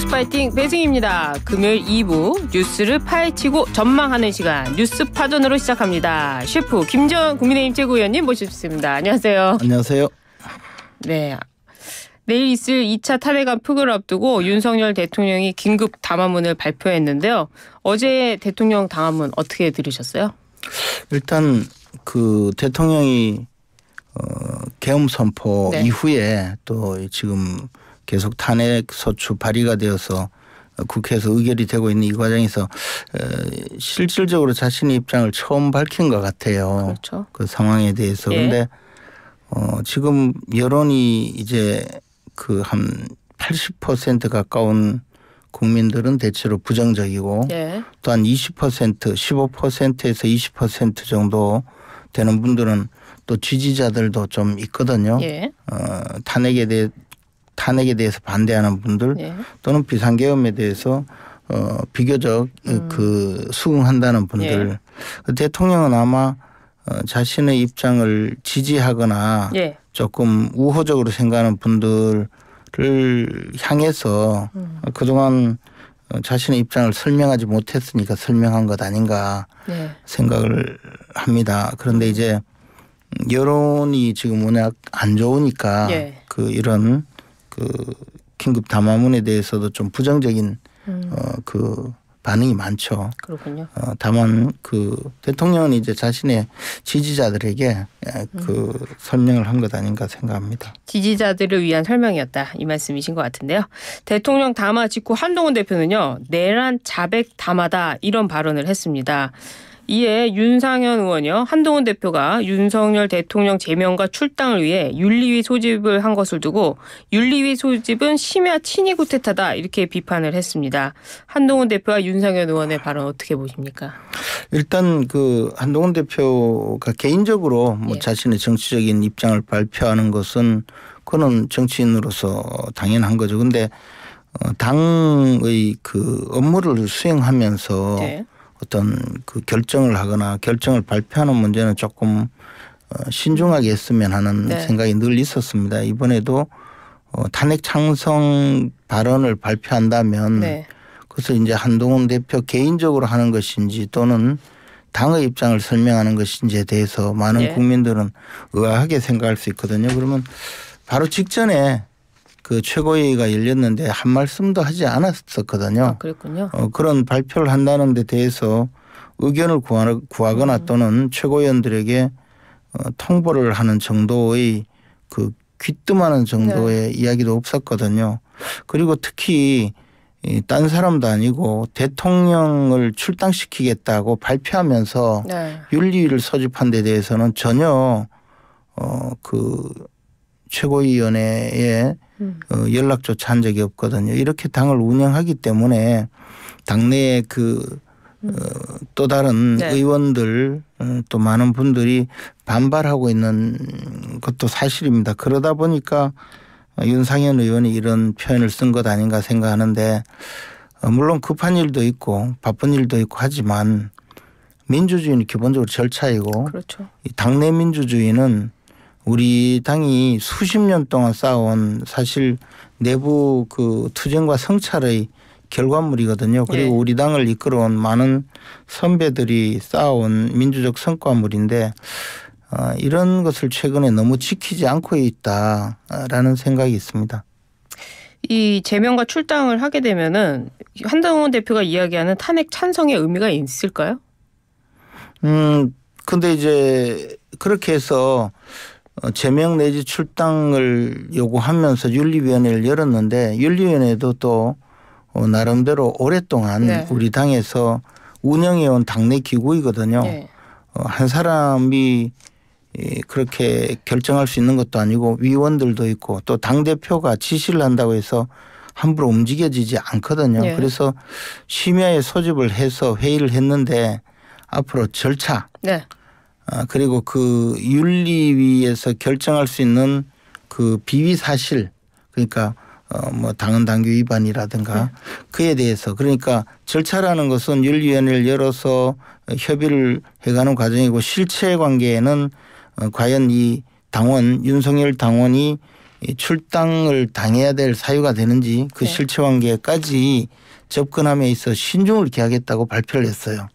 뉴스 파이팅 배승입니다. 금요일 2부 뉴스를 파헤치고 전망하는 시간 뉴스 파전으로 시작합니다. 셰프 김전 국민의힘 최고위원님 모십습니다. 안녕하세요. 안녕하세요. 네. 내일 있을 2차 탄핵안 푸을 앞두고 윤석열 대통령이 긴급 담화문을 발표했는데요. 어제 대통령 담화문 어떻게 들으셨어요? 일단 그 대통령이 어, 계엄 선포 네. 이후에 또 지금 계속 탄핵 소추 발의가 되어서 국회에서 의결이 되고 있는 이 과정에서 어, 실질적으로 자신의 입장을 처음 밝힌 것 같아요. 그렇죠. 그 상황에 대해서. 예. 그런데 어, 지금 여론이 이제 그 한 80% 가까운 국민들은 대체로 부정적이고 예. 또한 20% 15%에서 20% 정도 되는 분들은 또 지지자들도 좀 있거든요. 예. 어, 탄핵에 대해 탄핵에 대해서 반대하는 분들 예. 또는 비상계엄에 대해서 어, 비교적 음. 그 수긍한다는 분들 예. 그 대통령은 아마 어, 자신의 입장을 지지하거나 예. 조금 우호적으로 생각하는 분들을 향해서 음. 그동안 어, 자신의 입장을 설명하지 못했으니까 설명한 것 아닌가 예. 생각을 합니다. 그런데 음. 이제 여론이 지금 워낙 안 좋으니까 예. 그 이런 그 긴급 담화문에 대해서도 좀 부정적인 음. 어, 그 반응이 많죠. 그렇군요. 어, 다만 그 대통령은 이제 자신의 지지자들에게 예, 음. 그 음. 설명을 한 것 아닌가 생각합니다. 지지자들을 위한 설명이었다 이 말씀이신 것 같은데요. 대통령 담화 직후 한동훈 대표는요 내란 자백 담화다 이런 발언을 했습니다. 이에 윤상현 의원이요 한동훈 대표가 윤석열 대통령 제명과 출당을 위해 윤리위 소집을 한 것을 두고 윤리위 소집은 심야 친위 구태타다 이렇게 비판을 했습니다. 한동훈 대표와 윤상현 의원의 발언 어떻게 보십니까? 일단 그 한동훈 대표가 개인적으로 뭐 예. 자신의 정치적인 입장을 발표하는 것은 그는 정치인으로서 당연한 거죠. 근데 어, 당의 그 업무를 수행하면서 네. 어떤 그 결정을 하거나 결정을 발표하는 문제는 조금 어, 신중하게 했으면 하는 네. 생각이 늘 있었습니다. 이번에도 어, 탄핵 창성 발언을 발표한다면 네. 그것을 이제 한동훈 대표 개인적으로 하는 것인지 또는 당의 입장을 설명하는 것인지에 대해서 많은 네. 국민들은 의아하게 생각할 수 있거든요. 그러면 바로 직전에 그 최고회의가 열렸는데 한 말씀도 하지 않았었거든요. 아, 그랬군요. 어, 그런 발표를 한다는 데 대해서 의견을 구하거나 음. 또는 최고위원들에게 어, 통보를 하는 정도의 그 귀뜸하는 정도의 네. 이야기도 없었거든요. 그리고 특히 딴 사람도 아니고 대통령을 출당시키겠다고 발표하면서 네. 윤리를 소집한 데 대해서는 전혀 어, 그 최고위원회에 음. 어, 연락조차 한 적이 없거든요. 이렇게 당을 운영하기 때문에 당내에 그또 어, 다른 네. 의원들 어, 또 많은 분들이 반발하고 있는 것도 사실입니다. 그러다 보니까 윤상현 의원이 이런 표현을 쓴 것 아닌가 생각하는데 어, 물론 급한 일도 있고 바쁜 일도 있고 하지만 민주주의는 기본적으로 절차이고 그렇죠. 당내 민주주의는 우리 당이 수십 년 동안 쌓아온 사실 내부 그 투쟁과 성찰의 결과물이거든요. 그리고 네. 우리 당을 이끌어온 많은 선배들이 쌓아온 민주적 성과물인데 어, 이런 것을 최근에 너무 지키지 않고 있다라는 생각이 있습니다. 이 제명과 출당을 하게 되면은 한동훈 대표가 이야기하는 탄핵 찬성의 의미가 있을까요? 음, 근데 이제 그렇게 해서 어, 제명 내지 출당을 요구하면서 윤리위원회를 열었는데 윤리위원회도 또 어, 나름대로 오랫동안 네. 우리 당에서 운영해온 당내 기구이거든요. 네. 어, 한 사람이 예, 그렇게 결정할 수 있는 것도 아니고 위원들도 있고 또 당 대표가 지시를 한다고 해서 함부로 움직여지지 않거든요. 네. 그래서 심야에 소집을 해서 회의를 했는데 앞으로 절차 네. 아, 그리고 그 윤리위에서 결정할 수 있는 그 비위 사실 그러니까 어뭐 당헌 당규 위반이라든가 네. 그에 대해서 그러니까 절차라는 것은 윤리위원회를 열어서 협의를 해가는 과정이고 실체 관계에는 어, 과연 이 당원 윤석열 당원이 출당을 당해야 될 사유가 되는지 그 네. 실체 관계까지 접근함에 있어 신중을 기하겠다고 발표를 했어요.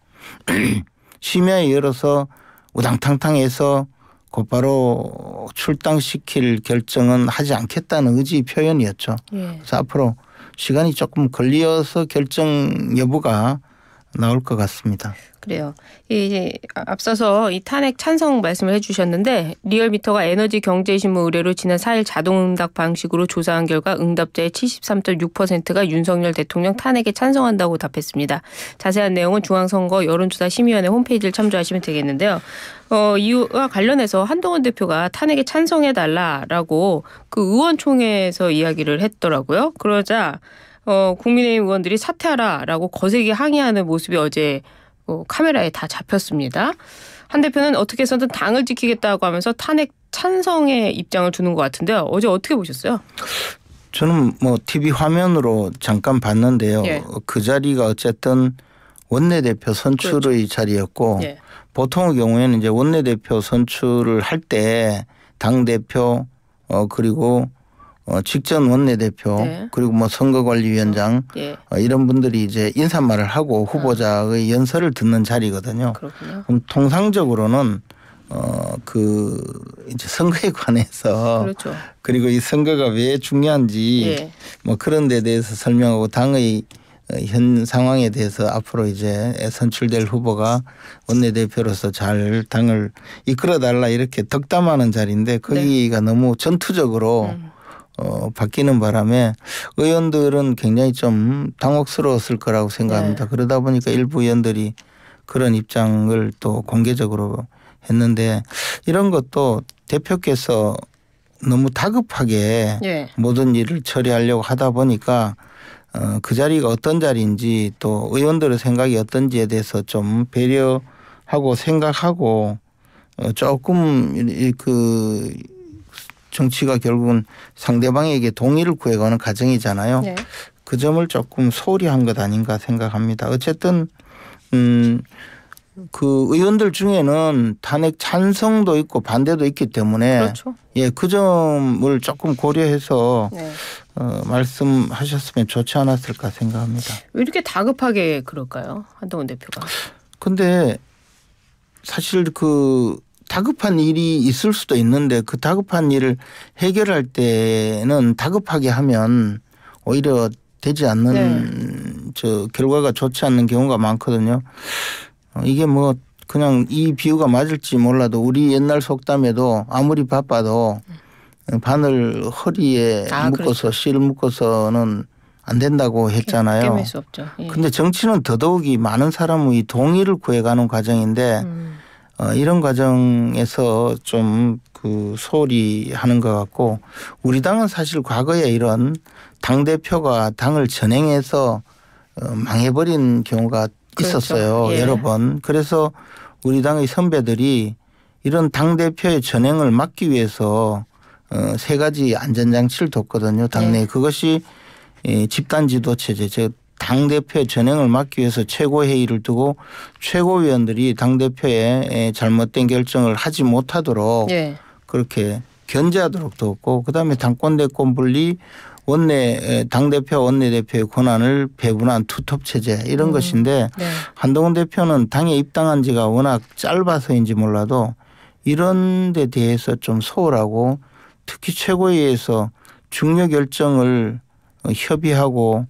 심야에 열어서 우당탕탕해서 곧바로 출당시킬 결정은 하지 않겠다는 의지 표현이었죠. 예. 그래서 앞으로 시간이 조금 걸려서 결정 여부가 나올 것 같습니다. 그래요. 이제 아, 앞서서 이 탄핵 찬성 말씀을 해주셨는데 리얼미터가 에너지 경제신문 의뢰로 지난 4일 자동응답 방식으로 조사한 결과 응답자의 73.6%가 윤석열 대통령 탄핵에 찬성한다고 답했습니다. 자세한 내용은 중앙선거 여론조사 심의위원회 홈페이지를 참조하시면 되겠는데요. 어, 이와 관련해서 한동훈 대표가 탄핵에 찬성해달라라고 그 의원총회에서 이야기를 했더라고요. 그러자 어, 국민의힘 의원들이 사퇴하라라고 거세게 항의하는 모습이 어제 어, 카메라에 다 잡혔습니다. 한 대표는 어떻게 해서든 당을 지키겠다고 하면서 탄핵 찬성의 입장을 두는 것 같은데요. 어제 어떻게 보셨어요? 저는 뭐 TV 화면으로 잠깐 봤는데요. 예. 그 자리가 어쨌든 원내대표 선출의 그렇죠. 자리였고 예. 보통의 경우에는 이제 원내대표 선출을 할 때 당대표 어 그리고 어, 직전 원내대표 네. 그리고 뭐 선거관리위원장 네. 어, 이런 분들이 이제 인사말을 하고 후보자의 아. 연설을 듣는 자리거든요. 그렇군요. 그럼 통상적으로는 어 그 이제 선거에 관해서 그렇죠. 그리고이 선거가 왜 중요한지 예. 뭐 그런 데 대해서 설명하고 당의 어, 현 상황에 대해서 앞으로 이제 선출될 후보가 원내대표로서 잘 당을 이끌어 달라 이렇게 덕담하는 자리인데 거기가 네. 너무 전투적으로 음. 어, 바뀌는 바람에 의원들은 굉장히 좀 당혹스러웠을 거라고 생각합니다. 네. 그러다 보니까 일부 의원들이 그런 입장을 또 공개적으로 했는데 이런 것도 대표께서 너무 다급하게 네. 모든 일을 처리하려고 하다 보니까 어, 그 자리가 어떤 자리인지 또 의원들의 생각이 어떤지에 대해서 좀 배려하고 생각하고 어, 조금 그 정치가 결국은 상대방에게 동의를 구해가는 과정이잖아요. 네. 그 점을 조금 소홀히 한 것 아닌가 생각합니다. 어쨌든 음. 그 의원들 중에는 탄핵 찬성도 있고 반대도 있기 때문에 그렇죠. 예, 그 점을 조금 고려해서 네. 어, 말씀하셨으면 좋지 않았을까 생각합니다. 왜 이렇게 다급하게 그럴까요? 한동훈 대표가. 근데 사실 그 다급한 일이 있을 수도 있는데 그 다급한 일을 해결할 때는 다급하게 하면 오히려 되지 않는 네. 저 결과가 좋지 않는 경우가 많거든요. 어, 이게 뭐 그냥 이 비유가 맞을지 몰라도 우리 옛날 속담에도 아무리 바빠도 바늘 허리에 아, 묶어서 그렇실 묶어서는 안 된다고 했잖아요. 수 없죠. 예. 근데 정치는 더더욱이 많은 사람의 동의를 구해가는 과정인데 음. 어, 이런 과정에서 좀 그 소홀히 하는 것 같고 우리 당은 사실 과거에 이런 당 대표가 당을 전행해서 어, 망해버린 경우가 그렇죠. 있었어요 예. 여러 번. 그래서 우리 당의 선배들이 이런 당 대표의 전행을 막기 위해서 어, 세 가지 안전장치를 뒀거든요 당내 에 예. 그것이 예, 집단지도체제 즉당 대표의 전행을 막기 위해서 최고회의를 두고 최고위원들이 당 대표의 잘못된 결정을 하지 못하도록 네. 그렇게 견제하도록 돕고 그다음에 당권 대권 분리 원내 당 대표 원내 대표의 권한을 배분한 투톱 체제 이런 음. 것인데 네. 한동훈 대표는 당에 입당한 지가 워낙 짧아서인지 몰라도 이런 데 대해서 좀 소홀하고 특히 최고위에서 중요 결정을 어, 협의하고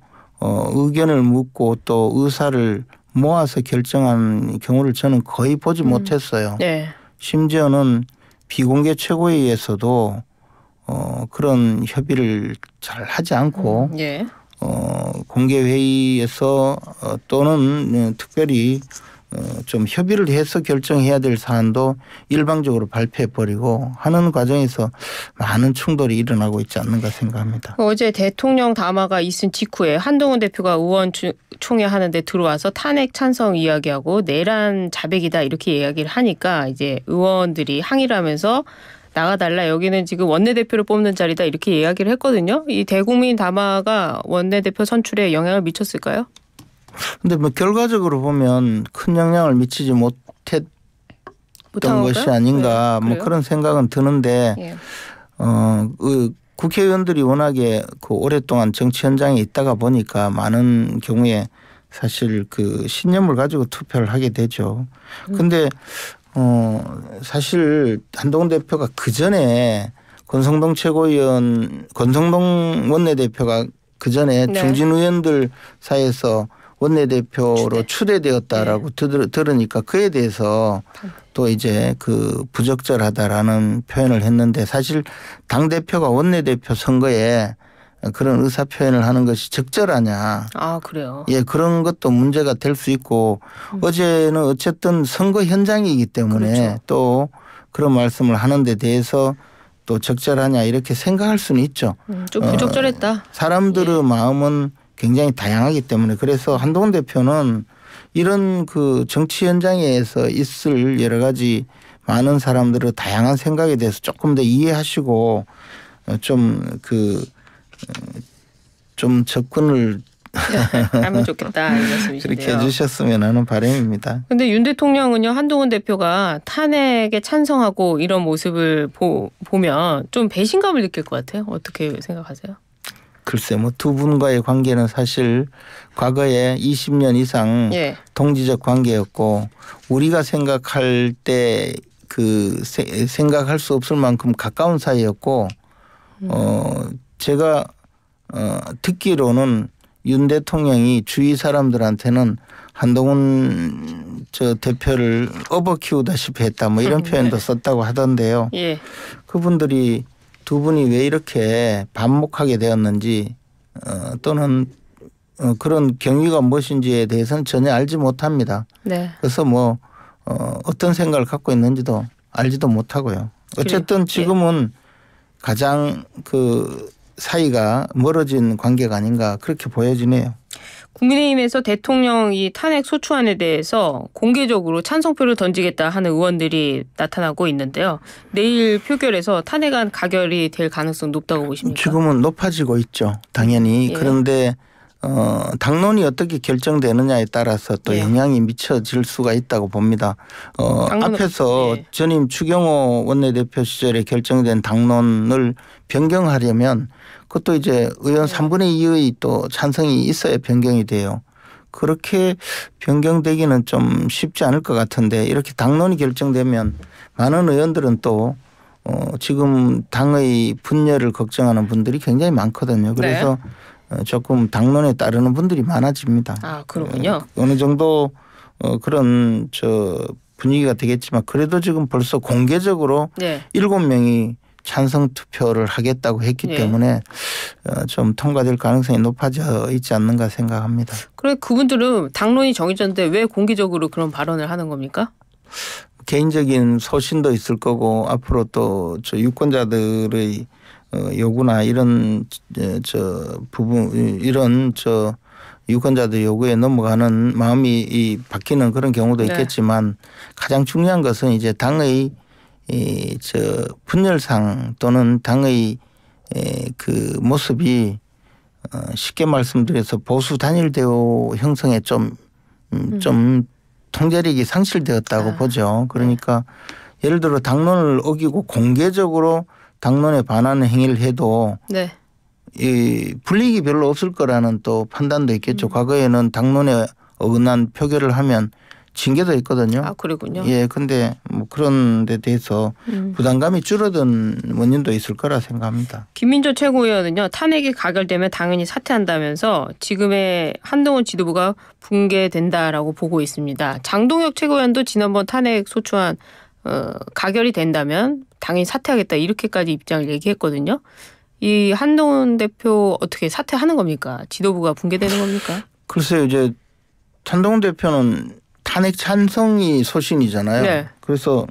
어, 의견을 묻고 또 의사를 모아서 결정한 경우를 저는 거의 보지 음. 못했어요. 네. 심지어는 비공개 최고회의에서도 어, 그런 협의를 잘 하지 않고 음. 예. 어, 공개 회의에서 어, 또는 어, 특별히 어, 좀 협의를 해서 결정해야 될 사안도 일방적으로 발표해 버리고 하는 과정에서 많은 충돌이 일어나고 있지 않는가 생각합니다. 뭐 어제 대통령 담화가 있은 직후에 한동훈 대표가 의원 총회 하는데 들어와서 탄핵 찬성 이야기하고 내란 자백이다 이렇게 이야기를 하니까 이제 의원들이 항의를 하면서 나가달라 여기는 지금 원내대표를 뽑는 자리다 이렇게 이야기를 했거든요. 이 대국민 담화가 원내대표 선출에 영향을 미쳤을까요? 근데 뭐 결과적으로 보면 큰 영향을 미치지 못했던 것이 아닌가 네. 뭐 그런 생각은 드는데 예. 어, 그 국회의원들이 워낙에 그 오랫동안 정치 현장에 있다가 보니까 많은 경우에 사실 그 신념을 가지고 투표를 하게 되죠. 음. 근데 어 사실 한동훈 대표가 그 전에 권성동 최고위원 권성동 원내대표가 그 전에 네. 중진 의원들 사이에서 원내대표로 추대. 되었다라고 네. 들으니까 그에 대해서 또 이제 그 부적절하다라는 표현을 했는데 사실 당대표가 원내대표 선거에 그런 의사 표현을 하는 것이 적절하냐. 아, 그래요? 예, 그런 것도 문제가 될 수 있고 음. 어제는 어쨌든 선거 현장이기 때문에 그렇죠. 또 그런 말씀을 하는 데 대해서 또 적절하냐 이렇게 생각할 수는 있죠. 음, 좀 부적절했다. 어, 사람들의 예. 마음은 굉장히 다양하기 때문에 그래서 한동훈 대표는 이런 그 정치 현장에서 있을 여러 가지 많은 사람들의 다양한 생각에 대해서 조금 더 이해하시고 어, 좀 그좀 그 어, 접근을 네, 하면 좋겠다 그렇게 해주셨으면 하는 바람입니다. 그런데 윤 대통령은요 한동훈 대표가 탄핵에 찬성하고 이런 모습을 보, 보면 좀 배신감을 느낄 것 같아요. 어떻게 생각하세요? 글쎄 뭐두 분과의 관계는 사실 과거에 20년 이상 예. 동지적 관계였고 우리가 생각할 때 그 생각할 수 없을 만큼 가까운 사이였고 음. 어 제가 어 듣기로는 윤 대통령이 주위 사람들한테는 한동훈 저 대표를 업어 키우다시피 했다 뭐 이런 표현도 썼다고 하던데요. 예. 그분들이 두 분이 왜 이렇게 반목하게 되었는지 어, 또는 어, 그런 경위가 무엇인지에 대해서는 전혀 알지 못합니다. 네. 그래서 뭐 어, 어떤 생각을 갖고 있는지도 알지도 못하고요. 어쨌든 예. 지금은 가장 그 사이가 멀어진 관계가 아닌가 그렇게 보여지네요. 국민의힘에서 대통령 이 탄핵 소추안에 대해서 공개적으로 찬성표를 던지겠다 하는 의원들이 나타나고 있는데요. 내일 표결에서 탄핵안 가결이 될 가능성 높다고 보십니까? 지금은 높아지고 있죠. 당연히. 예. 그런데 어, 당론이 어떻게 결정되느냐에 따라서 또 예. 영향이 미쳐질 수가 있다고 봅니다. 어, 앞에서 예. 전임 추경호 원내대표 시절에 결정된 당론을 변경하려면 그것도 이제 의원 네. 예. 3분의 2의 또 찬성이 있어야 변경이 돼요. 그렇게 변경되기는 좀 쉽지 않을 것 같은데 이렇게 당론이 결정되면 많은 의원들은 또 어, 지금 당의 분열을 걱정하는 분들이 굉장히 많거든요. 네. 그래서 네. 어, 조금 당론에 따르는 분들이 많아집니다. 아 그렇군요. 예, 어느 정도 어, 그런 저 분위기가 되겠지만 그래도 지금 벌써 공개적으로 네. 일곱 명이 찬성 투표를 하겠다고 했기 네. 때문에 어, 좀 통과될 가능성이 높아져 있지 않는가 생각합니다. 그래 그분들은 당론이 정해졌는데 왜 공개적으로 그런 발언을 하는 겁니까? 개인적인 소신도 있을 거고 앞으로 또 저 유권자들의 어, 요구나 이런 어, 저 부분 이런 저 유권자들 요구에 넘어가는 마음이 이 바뀌는 그런 경우도 네. 있겠지만 가장 중요한 것은 이제 당의 이저 분열상 또는 당의 그 모습이 어, 쉽게 말씀드려서 보수 단일 대우 형성에 좀좀 음. 음. 통제력이 상실되었다고 아. 보죠. 그러니까 예를 들어 당론을 어기고 공개적으로 당론에 반하는 행위를 해도 네. 이불리기 별로 없을 거라는 또 판단도 있겠죠. 음. 과거에는 당론에 어긋난 표결을 하면 징계도 있거든요. 아 그러군요. 예, 근데 뭐 그런 데 대해서 음. 부담감이 줄어든 원인도 있을 거라 생각합니다. 김민조 최고위원은요. 탄핵이 가결되면 당연히 사퇴한다면서 지금의 한동훈 지도부가 붕괴된다라고 보고 있습니다. 장동혁 최고위원도 지난번 탄핵 소추안 어, 가결이 된다면 당연히 사퇴하겠다 이렇게까지 입장을 얘기했거든요. 이 한동훈 대표 어떻게 사퇴하는 겁니까? 지도부가 붕괴되는 겁니까? 글쎄요, 이제 한동훈 대표는 탄핵 찬성이 소신이잖아요. 네. 그래서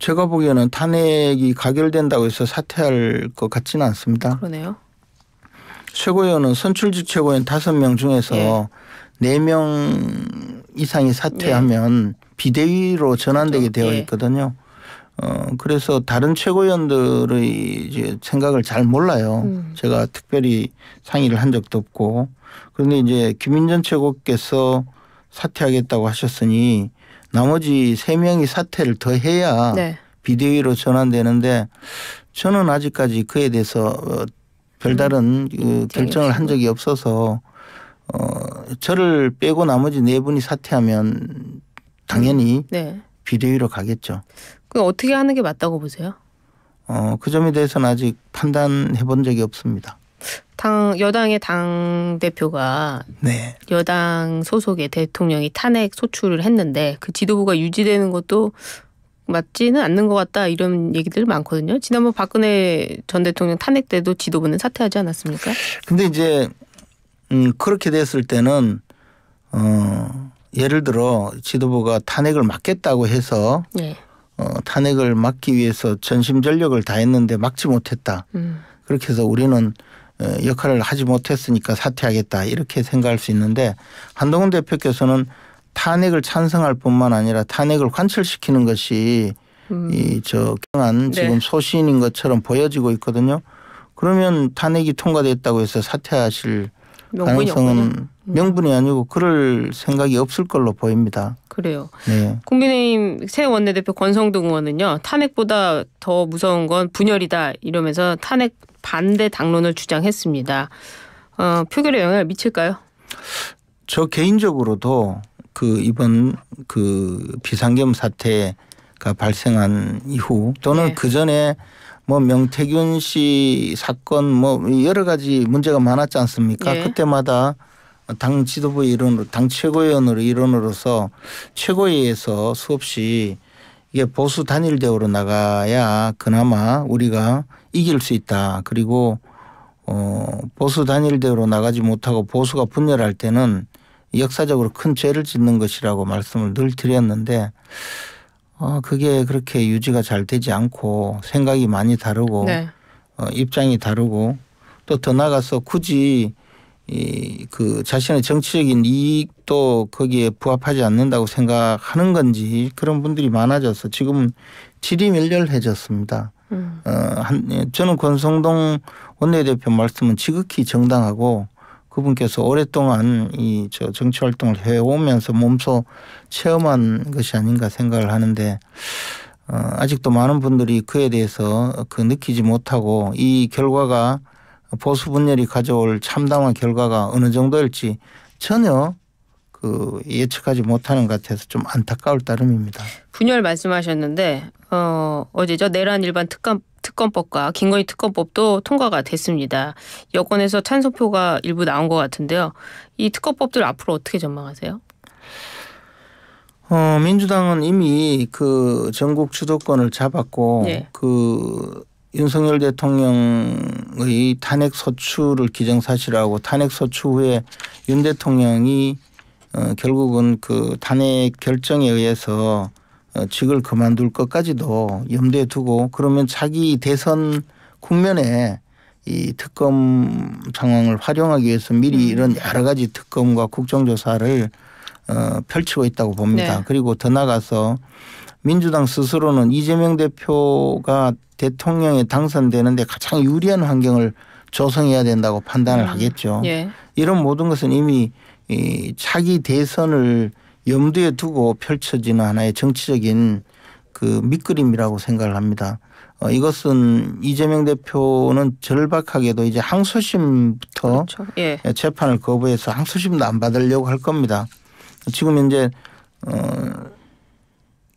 제가 보기에는 탄핵이 가결된다고 해서 사퇴할 것 같지는 않습니다. 그러네요. 최고위원은 선출직 최고위원 다명 중에서 예. 네명 이상이 사퇴하면 네. 비대위로 전환되게 그렇죠. 되어 예. 있거든요. 어 그래서 다른 최고위원들의 이제 생각을 잘 몰라요. 음. 제가 특별히 상의를 한 적도 없고 그런데 이제 김인전 최고께서 사퇴하겠다고 하셨으니 나머지 세 명이 사퇴를 더 해야 네. 비대위로 전환되는데 저는 아직까지 그에 대해서 어, 별다른 음. 그 결정을 한 적이 없어서 어 저를 빼고 나머지 네 분이 사퇴하면 당연히 네. 비대위로 가겠죠. 그 어떻게 하는 게 맞다고 보세요? 어, 그 점에 대해서는 아직 판단해 본 적이 없습니다. 당 여당의 당 대표가 네. 여당 소속의 대통령이 탄핵 소추를 했는데 그 지도부가 유지되는 것도 맞지는 않는 것 같다 이런 얘기들 많거든요. 지난번 박근혜 전 대통령 탄핵 때도 지도부는 사퇴하지 않았습니까? 근데 이제 음, 그렇게 됐을 때는 어, 예를 들어 지도부가 탄핵을 막겠다고 해서 예. 어, 탄핵을 막기 위해서 전심 전력을 다했는데 막지 못했다. 음. 그렇게 해서 우리는 어, 역할을 하지 못했으니까 사퇴하겠다 이렇게 생각할 수 있는데 한동훈 대표께서는 탄핵을 찬성할 뿐만 아니라 탄핵을 관철시키는 것이 음. 이저 경한 네. 지금 소신인 것처럼 보여지고 있거든요. 그러면 탄핵이 통과됐다고 해서 사퇴하실 가능성은 없군요. 음. 명분이 아니고 그럴 생각이 없을 걸로 보입니다. 그래요. 네. 국민의힘 새 원내대표 권성동 의원은요 탄핵보다 더 무서운 건 분열이다 이러면서 탄핵 반대 당론을 주장했습니다. 어, 표결에 영향을 미칠까요? 저 개인적으로도 그 이번 그 비상겸 사태가 발생한 이후 또는 네. 그 전에 뭐 명태균 씨 사건 뭐 여러 가지 문제가 많았지 않습니까? 예. 그때마다 당 지도부 일원으로 당 최고위원으로 일원으로서 최고위에서 수없이 이게 보수 단일 대우로 나가야 그나마 우리가 이길 수 있다. 그리고 어 보수 단일 대우로 나가지 못하고 보수가 분열할 때는 역사적으로 큰 죄를 짓는 것이라고 말씀을 늘 드렸는데 어, 그게 그렇게 유지가 잘 되지 않고 생각이 많이 다르고 네. 어, 입장이 다르고 또 더 나가서 굳이 이 그 자신의 정치적인 이익도 거기에 부합하지 않는다고 생각하는 건지 그런 분들이 많아져서 지금 질이 멸렬해졌습니다. 음. 어, 한, 예, 저는 권성동 원내대표 말씀은 지극히 정당하고 그분께서 오랫동안 이 저 정치 활동을 해오면서 몸소 체험한 것이 아닌가 생각을 하는데 어, 아직도 많은 분들이 그에 대해서 그 느끼지 못하고 이 결과가 보수 분열이 가져올 참담한 결과가 어느 정도일지 전혀 그 예측하지 못하는 것 같아서 좀 안타까울 따름입니다. 분열 말씀하셨는데 어, 어제 저 내란 일반 특감 특검법과 김건희 특검법도 통과가 됐습니다. 여권에서 찬성표가 일부 나온 것 같은데요. 이 특검법들 앞으로 어떻게 전망하세요? 어, 민주당은 이미 그 전국 주도권을 잡았고 네. 그 윤석열 대통령의 탄핵 소추를 기정사실화하고 탄핵 소추 후에 윤 대통령이 어, 결국은 그 탄핵 결정에 의해서 어, 직을 그만둘 것까지도 염두에 두고 그러면 자기 대선 국면에 이 특검 상황을 활용하기 위해서 미리 음. 이런 여러 가지 특검과 국정조사를 어, 펼치고 있다고 봅니다. 네. 그리고 더 나가서 민주당 스스로는 이재명 대표가 대통령에 당선되는데 가장 유리한 환경을 조성해야 된다고 판단을 음. 하겠죠. 예. 이런 모든 것은 이미 이 차기 대선을 염두에 두고 펼쳐지는 하나의 정치적인 그 밑그림이라고 생각을 합니다. 어, 이것은 이재명 대표는 절박하게도 이제 항소심부터 그렇죠. 예. 예 재판을 거부해서 항소심도 안 받으려고 할 겁니다. 지금 현재 어,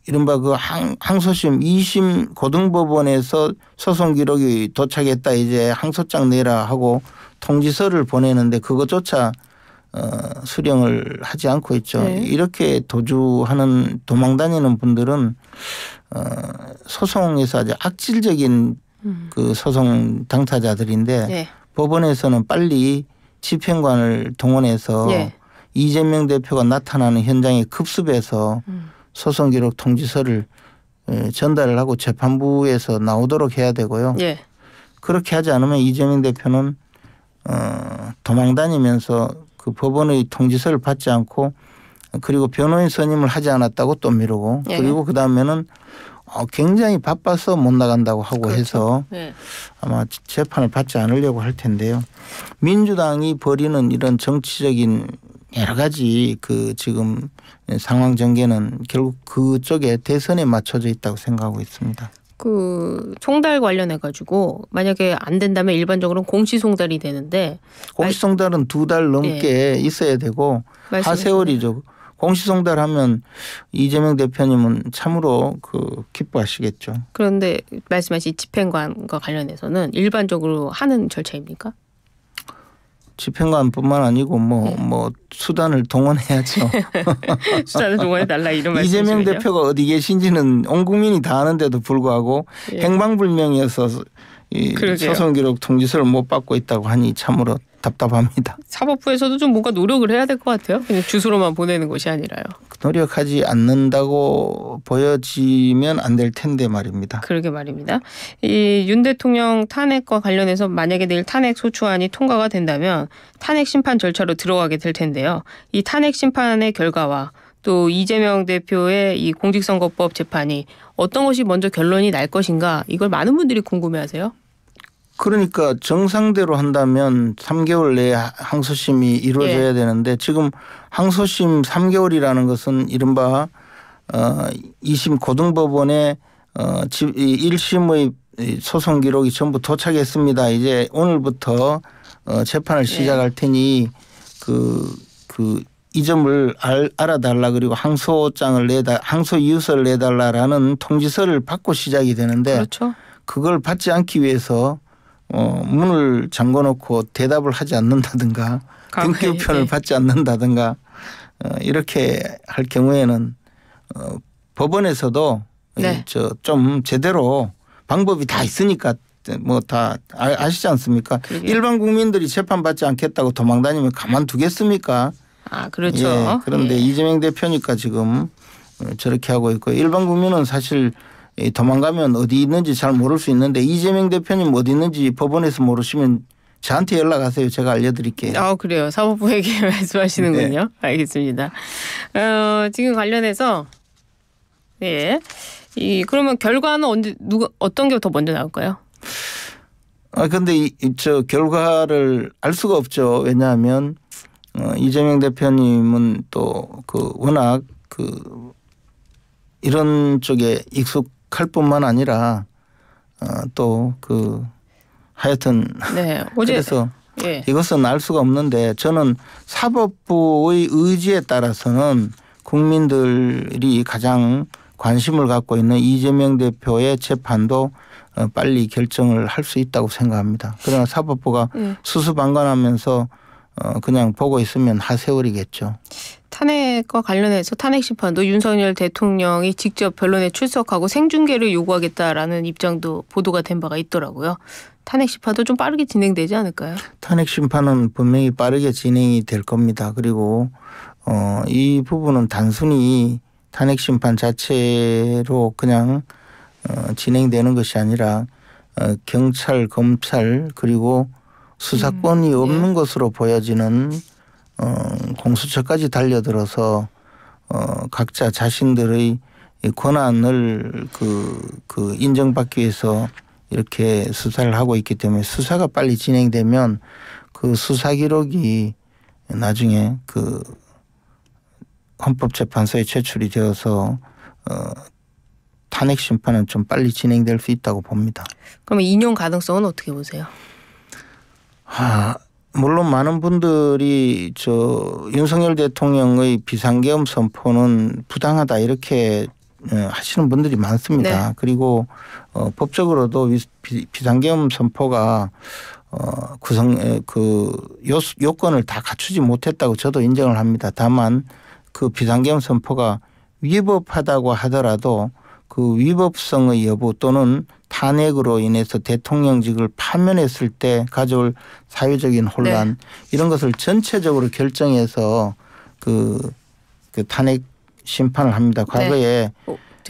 이른바 그 항, 항소심 2심 고등법원에서 소송 기록이 도착했다 이제 항소장 내라 하고 통지서를 보내는데 그것조차 어, 수령을 하지 않고 있죠. 네. 이렇게 도주하는 도망다니는 분들은 어, 소송에서 아주 악질적인 음. 그 소송 당사자들인데 네. 법원에서는 빨리 집행관을 동원해서 네. 이재명 대표가 나타나는 현장에 급습해서 음. 소송 기록 통지서를 어, 전달을 하고 재판부에서 나오도록 해야 되고요. 네. 그렇게 하지 않으면 이재명 대표는 어, 도망다니면서 그 법원의 통지서를 받지 않고 그리고 변호인 선임을 하지 않았다고 또 미루고 예. 그리고 그 다음에는 어, 굉장히 바빠서 못 나간다고 하고 그렇죠. 해서 예. 아마 재판을 받지 않으려고 할 텐데요. 민주당이 벌이는 이런 정치적인 여러 가지 그 지금 상황 전개는 결국 그쪽에 대선에 맞춰져 있다고 생각하고 있습니다. 그 송달 관련해 가지고 만약에 안 된다면 일반적으로는 공시 송달이 되는데 공시 송달은 두 달 넘게 네. 있어야 되고 하세월이죠. 공시송달하면 이재명 대표님은 참으로 그 기뻐하시겠죠. 그런데 말씀하신 집행관과 관련해서는 일반적으로 하는 절차입니까? 집행관뿐만 아니고 뭐뭐 네. 뭐 수단을 동원해야죠. 수단을 동원해 달라 이런 말씀이시 이재명 대표가 어디 계신지는 온 국민이 다 아는데도 불구하고 예. 행방불명이어서 이 소송 기록 통지서를 못 받고 있다고 하니 참으로 답답합니다. 사법부에서도 좀 뭔가 노력을 해야 될 것 같아요. 그냥 주소로만 보내는 것이 아니라요. 그 노력하지 않는다고 보여지면 안 될 텐데 말입니다. 그러게 말입니다. 이 윤 대통령 탄핵과 관련해서 만약에 내일 탄핵 소추안이 통과가 된다면 탄핵 심판 절차로 들어가게 될 텐데요. 이 탄핵 심판의 결과와 또 이재명 대표의 이 공직선거법 재판이 어떤 것이 먼저 결론이 날 것인가 이걸 많은 분들이 궁금해하세요. 그러니까 정상대로 한다면 3개월 내에 항소심이 이루어져야 예. 되는데 지금 항소심 3개월이라는 것은 이른바 어 2심 고등법원에 어 1심의 소송 기록이 전부 도착했습니다. 이제 오늘부터 어 재판을 예. 시작할 테니 그그 그이 점을 알, 알아달라 그리고 항소장을 내다 항소 이유서를 내달라라는 통지서를 받고 시작이 되는데 그렇죠. 그걸 받지 않기 위해서 어, 문을 잠궈놓고 대답을 하지 않는다든가 등교편을 네. 받지 않는다든가 어, 이렇게 할 경우에는 어, 법원에서도 네. 저좀 제대로 방법이 다 있으니까 뭐 다 아, 아시지 않습니까? 그러게요. 일반 국민들이 재판받지 않겠다고 도망다니면 가만두겠습니까? 아 그렇죠. 예, 그런데 예. 이재명 대표니까 지금 어, 저렇게 하고 있고 일반 국민은 사실 도망가면 어디 있는지 잘 모를 수 있는데 이재명 대표님 어디 있는지 법원에서 모르시면 저한테 연락하세요. 제가 알려드릴게요. 아 그래요. 사법부에게 말씀하시는군요. 네. 알겠습니다. 어, 지금 관련해서 예. 이 그러면 결과는 언제 누가 어떤 게 더 먼저 나올까요? 아 근데 이, 저 결과를 알 수가 없죠. 왜냐하면 어, 이재명 대표님은 또 그 워낙 그 이런 쪽에 익숙 할 뿐만 아니라 어, 또그 하여튼 네, 그래서 예. 이것은 알 수가 없는데 저는 사법부의 의지에 따라서는 국민들이 가장 관심을 갖고 있는 이재명 대표의 재판도 어, 빨리 결정을 할 수 있다고 생각합니다. 그러나 사법부가 예. 수수방관하면서 어, 그냥 보고 있으면 하세월이겠죠. 탄핵과 관련해서 탄핵 심판도 윤석열 대통령이 직접 변론에 출석하고 생중계를 요구하겠다라는 입장도 보도가 된 바가 있더라고요. 탄핵 심판도 좀 빠르게 진행되지 않을까요? 탄핵 심판은 분명히 빠르게 진행이 될 겁니다. 그리고 어, 이 부분은 단순히 탄핵 심판 자체로 그냥 어, 진행되는 것이 아니라 어, 경찰, 검찰 그리고 수사권이 음, 네. 없는 것으로 보여지는 어, 공수처까지 달려들어서 어, 각자 자신들의 권한을 그, 그 인정받기 위해서 이렇게 수사를 하고 있기 때문에 수사가 빨리 진행되면 그 수사 기록이 나중에 그 헌법재판소에 제출이 되어서 어, 탄핵 심판은 좀 빨리 진행될 수 있다고 봅니다. 그럼 인용 가능성은 어떻게 보세요? 아, 물론 많은 분들이 저 윤석열 대통령의 비상계엄 선포는 부당하다 이렇게 어, 하시는 분들이 많습니다. 네. 그리고 어, 법적으로도 비상계엄 선포가 어, 구성 그 요, 요건을 다 갖추지 못했다고 저도 인정을 합니다. 다만 그 비상계엄 선포가 위법하다고 하더라도 그 위법성의 여부 또는 탄핵으로 인해서 대통령직을 파면했을 때 가져올 사회적인 혼란 네. 이런 것을 전체적으로 결정해서 그, 그 탄핵 심판을 합니다. 네. 과거에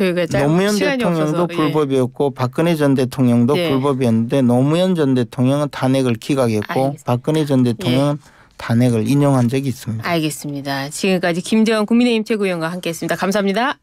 네. 노무현 대통령도 예. 불법이었고 예. 박근혜 전 대통령도 예. 불법이었는데 노무현 전 대통령은 탄핵을 기각했고 알겠습니다. 박근혜 전 예. 대통령은 예. 탄핵을 인용한 적이 있습니다. 알겠습니다. 지금까지 김재원 국민의힘 최고위원과 함께했습니다. 감사합니다.